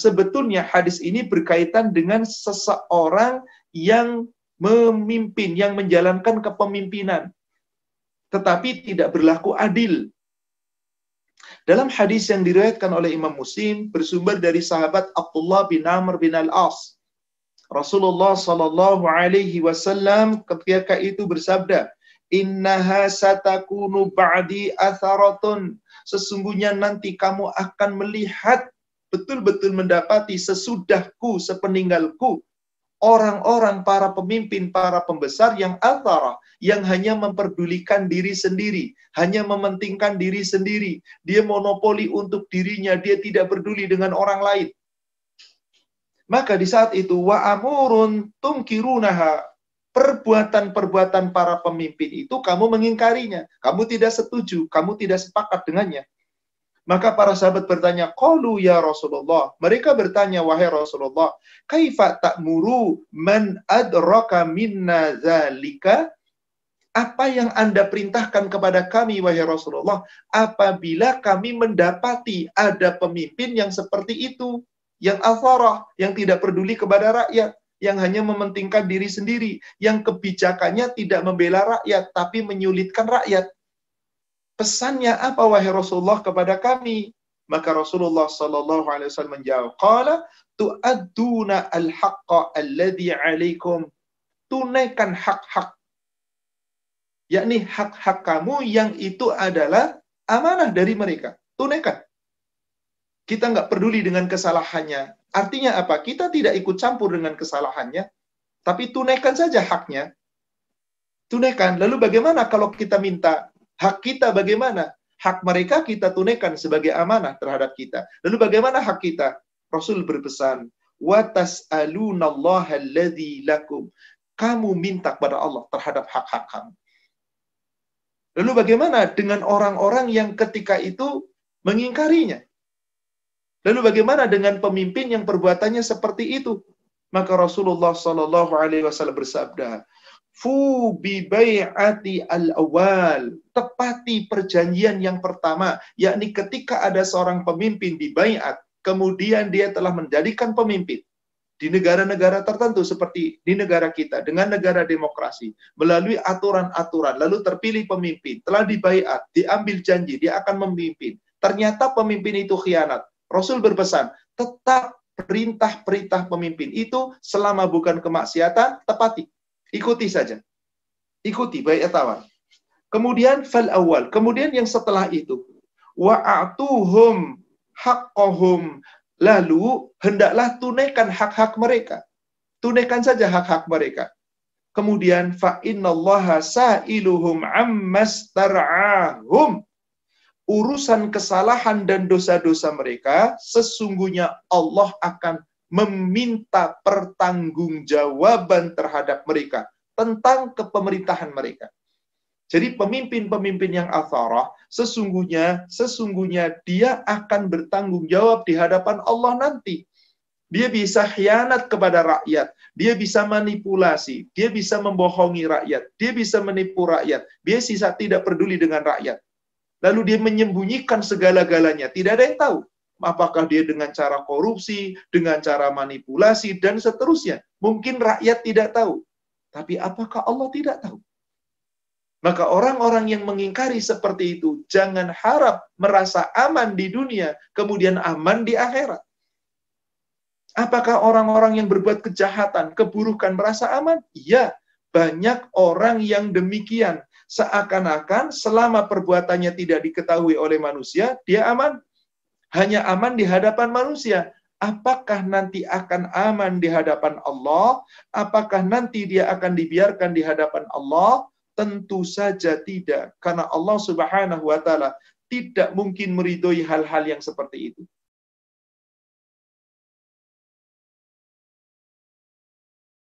sebetulnya hadis ini berkaitan dengan seseorang yang memimpin, yang menjalankan kepemimpinan. Tetapi tidak berlaku adil. Dalam hadis yang diriwayatkan oleh Imam Muslim bersumber dari sahabat Abdullah bin Amr bin Al-As. Rasulullah Shallallahu Alaihi Wasallam ketika itu bersabda, Innaha satakunu ba'di atharatun. Sesungguhnya nanti kamu akan melihat betul-betul mendapati sesudahku, sepeninggalku, orang-orang, para pemimpin, para pembesar yang antara, yang hanya memperdulikan diri sendiri, hanya mementingkan diri sendiri. Dia monopoli untuk dirinya, dia tidak peduli dengan orang lain. Maka di saat itu, wa amurun tungkirunaha, perbuatan-perbuatan para pemimpin itu kamu mengingkarinya, kamu tidak setuju, kamu tidak sepakat dengannya. Maka para sahabat bertanya, Qalu ya Rasulullah. Mereka bertanya, wahai Rasulullah, Kaifa ta'muru man adraka minna zalika? Apa yang Anda perintahkan kepada kami, wahai Rasulullah, apabila kami mendapati ada pemimpin yang seperti itu, yang afarah, yang tidak peduli kepada rakyat, yang hanya mementingkan diri sendiri, yang kebijakannya tidak membela rakyat, tapi menyulitkan rakyat Pesannya apa wahai Rasulullah kepada kami? Maka Rasulullah sallallahu alaihi wasallam menjawab, qala tuaduna al-haqqa alladhi 'alaikum. Tunaikan hak-hak. Yakni hak-hak kamu yang itu adalah amanah dari mereka. Tunaikan. Kita nggak peduli dengan kesalahannya. Artinya apa? Kita tidak ikut campur dengan kesalahannya, tapi tunaikan saja haknya. Tunaikan. Lalu bagaimana kalau kita minta Hak kita bagaimana? Hak mereka kita tunaikan sebagai amanah terhadap kita. Lalu bagaimana hak kita? Rasul berpesan, لَكُمْ Kamu minta kepada Allah terhadap hak-hak kamu. Lalu bagaimana dengan orang-orang yang ketika itu mengingkarinya? Lalu bagaimana dengan pemimpin yang perbuatannya seperti itu? Maka Rasulullah Shallallahu Alaihi Wasallam bersabda, Fu bi bai'ati al awal Tepati perjanjian yang pertama, yakni ketika ada seorang pemimpin dibaiat, kemudian dia telah menjadikan pemimpin di negara-negara tertentu seperti di negara kita dengan negara demokrasi melalui aturan-aturan lalu terpilih pemimpin telah dibaiat diambil janji dia akan memimpin ternyata pemimpin itu khianat Rasul berpesan tetap perintah-perintah pemimpin itu selama bukan kemaksiatan tepati Ikuti saja. Ikuti baik tawar. Kemudian fal awal. Kemudian yang setelah itu wa'atuhum haqqohum. Lalu hendaklah tunaikan hak-hak mereka. Tunaikan saja hak-hak mereka. Kemudian fa sa'iluhum ammastar'ahum. Urusan kesalahan dan dosa-dosa mereka sesungguhnya Allah akan meminta pertanggungjawaban terhadap mereka tentang kepemerintahan mereka. Jadi pemimpin-pemimpin yang atharah sesungguhnya sesungguhnya dia akan bertanggung jawab di hadapan Allah nanti. Dia bisa khianat kepada rakyat, dia bisa manipulasi, dia bisa membohongi rakyat, dia bisa menipu rakyat, dia sisa tidak peduli dengan rakyat. Lalu dia menyembunyikan segala-galanya, tidak ada yang tahu apakah dia dengan cara korupsi, dengan cara manipulasi, dan seterusnya. Mungkin rakyat tidak tahu. Tapi apakah Allah tidak tahu? Maka orang-orang yang mengingkari seperti itu, jangan harap merasa aman di dunia, kemudian aman di akhirat. Apakah orang-orang yang berbuat kejahatan, keburukan merasa aman? Iya, banyak orang yang demikian. Seakan-akan selama perbuatannya tidak diketahui oleh manusia, dia aman hanya aman di hadapan manusia. Apakah nanti akan aman di hadapan Allah? Apakah nanti dia akan dibiarkan di hadapan Allah? Tentu saja tidak, karena Allah Subhanahu wa Ta'ala tidak mungkin meridhoi hal-hal yang seperti itu.